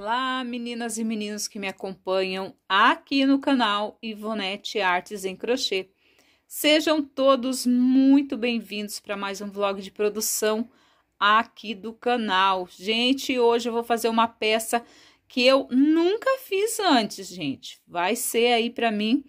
Olá, meninas e meninos que me acompanham aqui no canal Ivonete Artes em Crochê. Sejam todos muito bem-vindos para mais um vlog de produção aqui do canal. Gente, hoje eu vou fazer uma peça que eu nunca fiz antes, gente. Vai ser aí para mim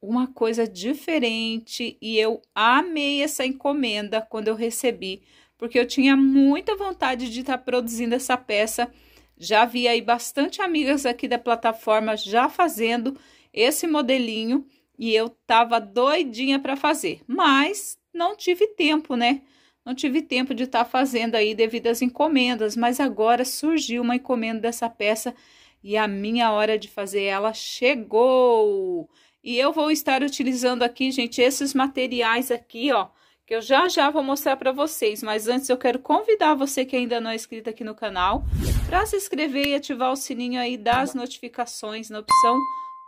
uma coisa diferente e eu amei essa encomenda quando eu recebi, porque eu tinha muita vontade de estar tá produzindo essa peça já vi aí bastante amigas aqui da plataforma já fazendo esse modelinho e eu tava doidinha para fazer, mas não tive tempo, né? Não tive tempo de estar tá fazendo aí devido às encomendas, mas agora surgiu uma encomenda dessa peça e a minha hora de fazer ela chegou. E eu vou estar utilizando aqui, gente, esses materiais aqui, ó, que eu já já vou mostrar para vocês, mas antes eu quero convidar você que ainda não é inscrito aqui no canal para se inscrever e ativar o sininho aí das notificações na opção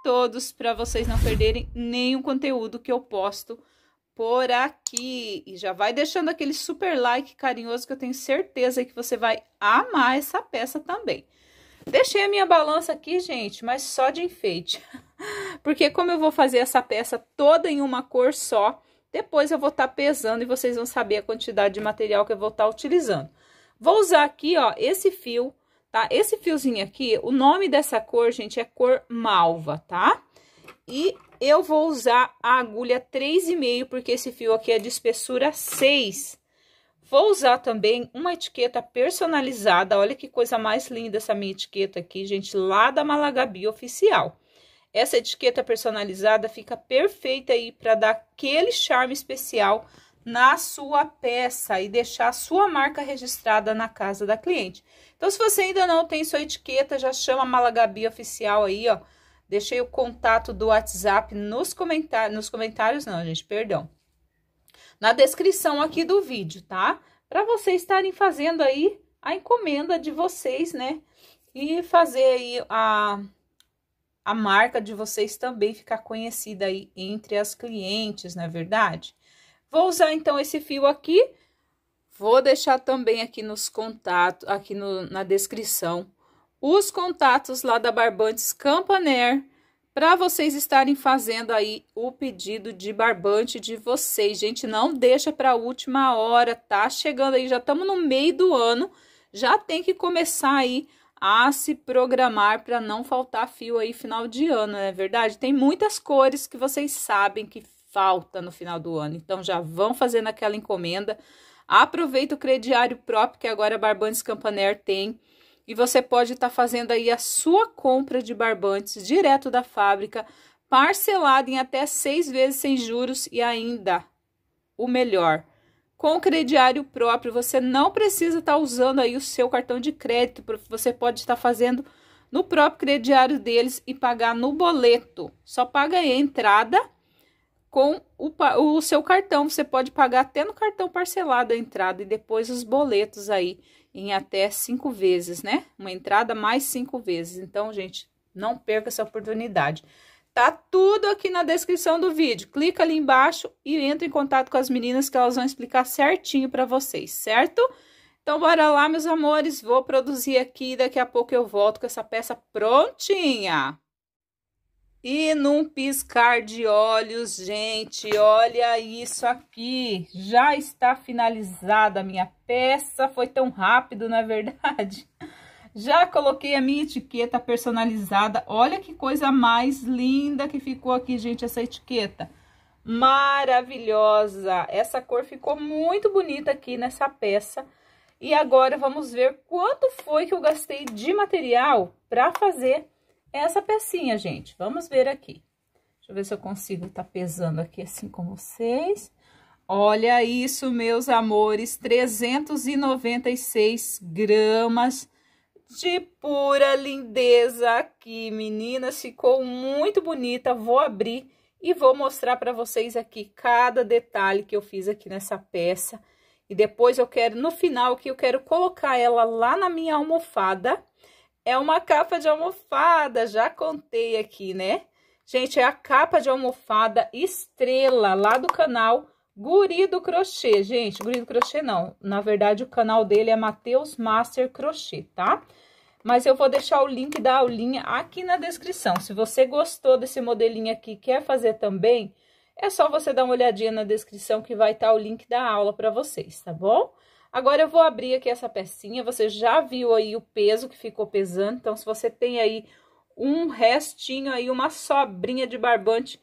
todos para vocês não perderem nenhum conteúdo que eu posto por aqui. E já vai deixando aquele super like carinhoso que eu tenho certeza que você vai amar essa peça também. Deixei a minha balança aqui, gente, mas só de enfeite. Porque como eu vou fazer essa peça toda em uma cor só, depois eu vou estar tá pesando e vocês vão saber a quantidade de material que eu vou estar tá utilizando. Vou usar aqui, ó, esse fio, tá? Esse fiozinho aqui, o nome dessa cor, gente, é cor malva, tá? E eu vou usar a agulha 3,5, porque esse fio aqui é de espessura 6. Vou usar também uma etiqueta personalizada, olha que coisa mais linda essa minha etiqueta aqui, gente, lá da Malagabi Oficial. Essa etiqueta personalizada fica perfeita aí para dar aquele charme especial na sua peça e deixar a sua marca registrada na casa da cliente. Então, se você ainda não tem sua etiqueta, já chama a Malagabi Oficial aí, ó. Deixei o contato do WhatsApp nos comentar nos comentários não, gente, perdão. Na descrição aqui do vídeo, tá? Para vocês estarem fazendo aí a encomenda de vocês, né? E fazer aí a a marca de vocês também ficar conhecida aí entre as clientes, não é verdade? Vou usar então esse fio aqui, vou deixar também aqui nos contatos, aqui no, na descrição, os contatos lá da Barbantes Campaner, para vocês estarem fazendo aí o pedido de barbante de vocês. Gente, não deixa para a última hora, tá chegando aí, já estamos no meio do ano, já tem que começar aí a se programar para não faltar fio aí final de ano, não é verdade? Tem muitas cores que vocês sabem que falta no final do ano, então já vão fazendo aquela encomenda. Aproveita o crediário próprio que agora a Barbantes Campaner tem e você pode estar tá fazendo aí a sua compra de barbantes direto da fábrica, parcelada em até seis vezes sem juros e ainda o melhor com crediário próprio. Você não precisa estar tá usando aí o seu cartão de crédito, você pode estar tá fazendo no próprio crediário deles e pagar no boleto. Só paga a entrada com o, o seu cartão. Você pode pagar até no cartão parcelado a entrada e depois os boletos aí em até cinco vezes, né? Uma entrada mais cinco vezes. Então, gente, não perca essa oportunidade. Tá tudo aqui na descrição do vídeo. Clica ali embaixo e entra em contato com as meninas que elas vão explicar certinho para vocês, certo? Então, bora lá, meus amores. Vou produzir aqui e daqui a pouco eu volto com essa peça prontinha. E num piscar de olhos, gente, olha isso aqui. Já está finalizada a minha peça. Foi tão rápido, na é verdade? Já coloquei a minha etiqueta personalizada. Olha que coisa mais linda que ficou aqui, gente, essa etiqueta. Maravilhosa! Essa cor ficou muito bonita aqui nessa peça. E agora vamos ver quanto foi que eu gastei de material para fazer essa pecinha, gente. Vamos ver aqui. Deixa eu ver se eu consigo tá pesando aqui assim com vocês. Olha isso, meus amores, 396 gramas de pura lindeza aqui, meninas. Ficou muito bonita. Vou abrir e vou mostrar para vocês aqui cada detalhe que eu fiz aqui nessa peça. E depois eu quero, no final que eu quero colocar ela lá na minha almofada. É uma capa de almofada, já contei aqui, né? Gente, é a capa de almofada estrela lá do canal Guri do Crochê, gente, Guri do Crochê não, na verdade o canal dele é Matheus Master Crochê, tá? Mas eu vou deixar o link da aulinha aqui na descrição. Se você gostou desse modelinho aqui e quer fazer também, é só você dar uma olhadinha na descrição que vai estar tá o link da aula para vocês, tá bom? Agora eu vou abrir aqui essa pecinha, você já viu aí o peso que ficou pesando, então se você tem aí um restinho aí, uma sobrinha de barbante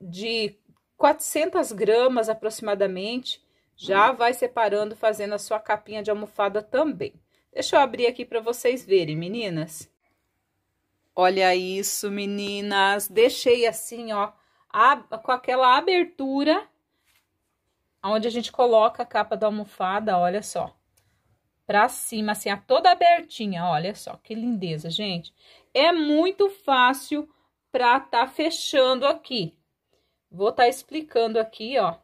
de 400 gramas aproximadamente. Já hum. vai separando, fazendo a sua capinha de almofada também. Deixa eu abrir aqui para vocês verem, meninas. Olha isso, meninas. Deixei assim, ó, a, com aquela abertura onde a gente coloca a capa da almofada, olha só. Pra cima, assim, a toda abertinha, olha só, que lindeza, gente. É muito fácil pra tá fechando aqui. Vou estar tá explicando aqui, ó,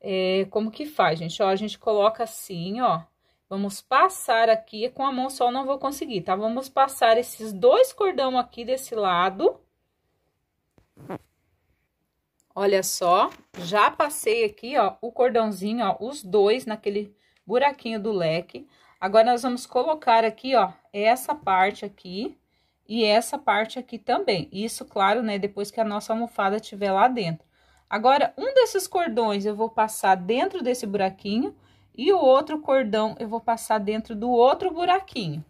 é, como que faz, gente. Ó, a gente coloca assim, ó. Vamos passar aqui, com a mão só não vou conseguir, tá? Vamos passar esses dois cordão aqui desse lado. Olha só, já passei aqui, ó, o cordãozinho, ó, os dois naquele buraquinho do leque. Agora, nós vamos colocar aqui, ó, essa parte aqui e essa parte aqui também. Isso, claro, né, depois que a nossa almofada estiver lá dentro. Agora, um desses cordões eu vou passar dentro desse buraquinho e o outro cordão eu vou passar dentro do outro buraquinho.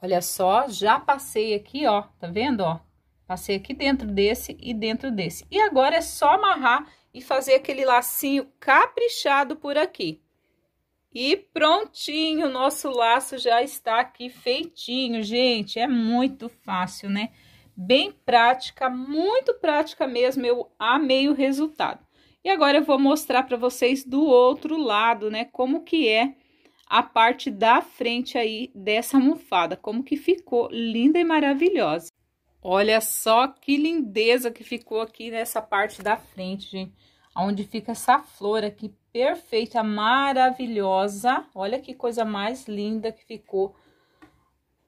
Olha só, já passei aqui, ó, tá vendo, ó? Passei aqui dentro desse e dentro desse. E agora é só amarrar e fazer aquele lacinho caprichado por aqui. E prontinho, nosso laço já está aqui feitinho, gente. É muito fácil, né? Bem prática, muito prática mesmo. Eu amei o resultado. E agora eu vou mostrar para vocês do outro lado, né? Como que é a parte da frente aí dessa almofada. Como que ficou linda e maravilhosa. Olha só que lindeza que ficou aqui nessa parte da frente, gente. Onde fica essa flor aqui perfeita, maravilhosa. Olha que coisa mais linda que ficou.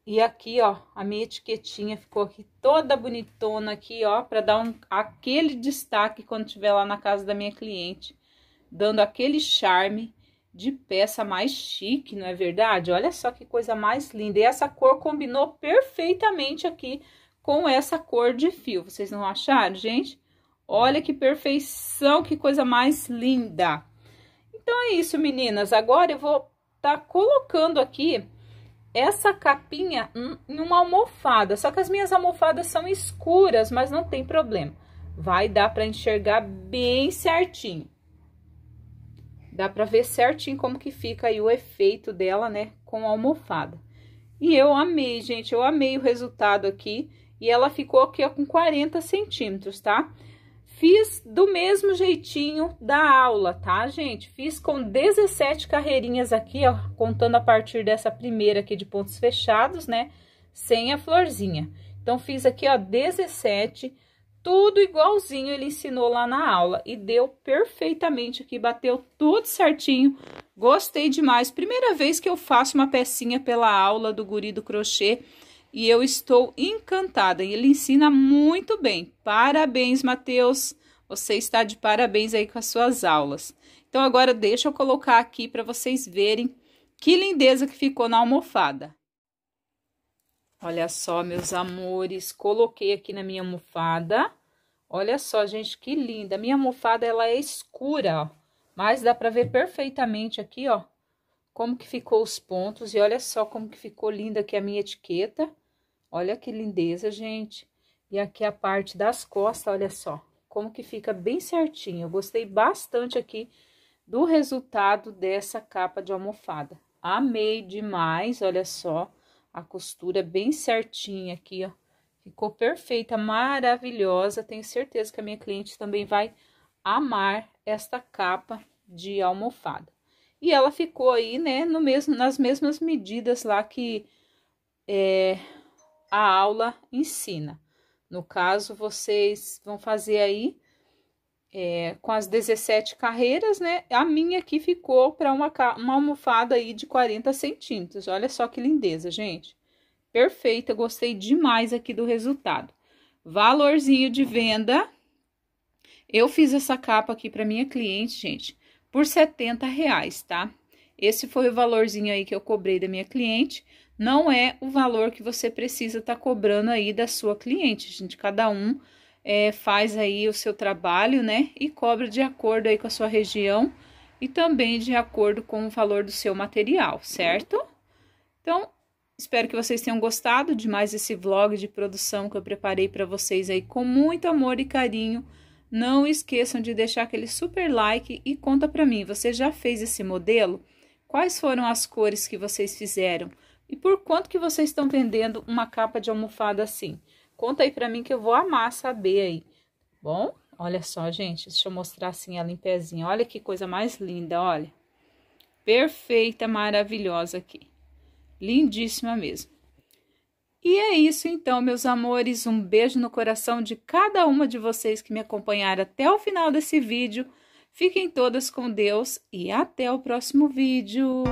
E aqui, ó, a minha etiquetinha ficou aqui toda bonitona aqui, ó, para dar um, aquele destaque quando estiver lá na casa da minha cliente, dando aquele charme de peça mais chique, não é verdade? Olha só que coisa mais linda. E essa cor combinou perfeitamente aqui com essa cor de fio. Vocês não acharam, gente? Olha que perfeição, que coisa mais linda! Então é isso, meninas. Agora eu vou tá colocando aqui essa capinha em uma almofada. Só que as minhas almofadas são escuras, mas não tem problema. Vai dar para enxergar bem certinho. Dá para ver certinho como que fica aí o efeito dela, né, com a almofada. E eu amei, gente, eu amei o resultado aqui. E ela ficou aqui ó, com 40 centímetros, tá? Tá? Fiz do mesmo jeitinho da aula, tá, gente? Fiz com 17 carreirinhas aqui, ó, contando a partir dessa primeira aqui de pontos fechados, né? Sem a florzinha. Então, fiz aqui, ó, 17, tudo igualzinho ele ensinou lá na aula. E deu perfeitamente aqui, bateu tudo certinho. Gostei demais. Primeira vez que eu faço uma pecinha pela aula do guri do crochê e eu estou encantada. E ele ensina muito bem. Parabéns, Matheus! Você está de parabéns aí com as suas aulas. Então, agora deixa eu colocar aqui para vocês verem que lindeza que ficou na almofada. Olha só, meus amores, coloquei aqui na minha almofada. Olha só, gente, que linda. Minha almofada, ela é escura, ó. Mas dá pra ver perfeitamente aqui, ó, como que ficou os pontos. E olha só como que ficou linda aqui a minha etiqueta. Olha que lindeza, gente. E aqui a parte das costas, olha só, como que fica bem certinho. Eu gostei bastante aqui do resultado dessa capa de almofada. Amei demais, olha só, a costura é bem certinha aqui, ó. Ficou perfeita, maravilhosa. Tenho certeza que a minha cliente também vai amar esta capa de almofada. E ela ficou aí, né, no mesmo, nas mesmas medidas lá que é, a aula ensina. No caso, vocês vão fazer aí é, com as 17 carreiras, né? A minha aqui ficou para uma, uma almofada aí de 40 centímetros. Olha só que lindeza, gente. Perfeita, gostei demais aqui do resultado. Valorzinho de venda. Eu fiz essa capa aqui para minha cliente, gente, por 70 reais, tá? Esse foi o valorzinho aí que eu cobrei da minha cliente não é o valor que você precisa estar tá cobrando aí da sua cliente, gente. Cada um é, faz aí o seu trabalho, né? E cobra de acordo aí com a sua região e também de acordo com o valor do seu material, certo? Então, espero que vocês tenham gostado de mais esse vlog de produção que eu preparei para vocês aí com muito amor e carinho. Não esqueçam de deixar aquele super like e conta para mim, você já fez esse modelo? Quais foram as cores que vocês fizeram? E por quanto que vocês estão vendendo uma capa de almofada assim? Conta aí para mim que eu vou amar saber aí. Bom, olha só, gente, deixa eu mostrar assim ela em pezinho. Olha que coisa mais linda, olha. Perfeita, maravilhosa aqui. Lindíssima mesmo. E é isso então, meus amores. Um beijo no coração de cada uma de vocês que me acompanharam até o final desse vídeo. Fiquem todas com Deus e até o próximo vídeo.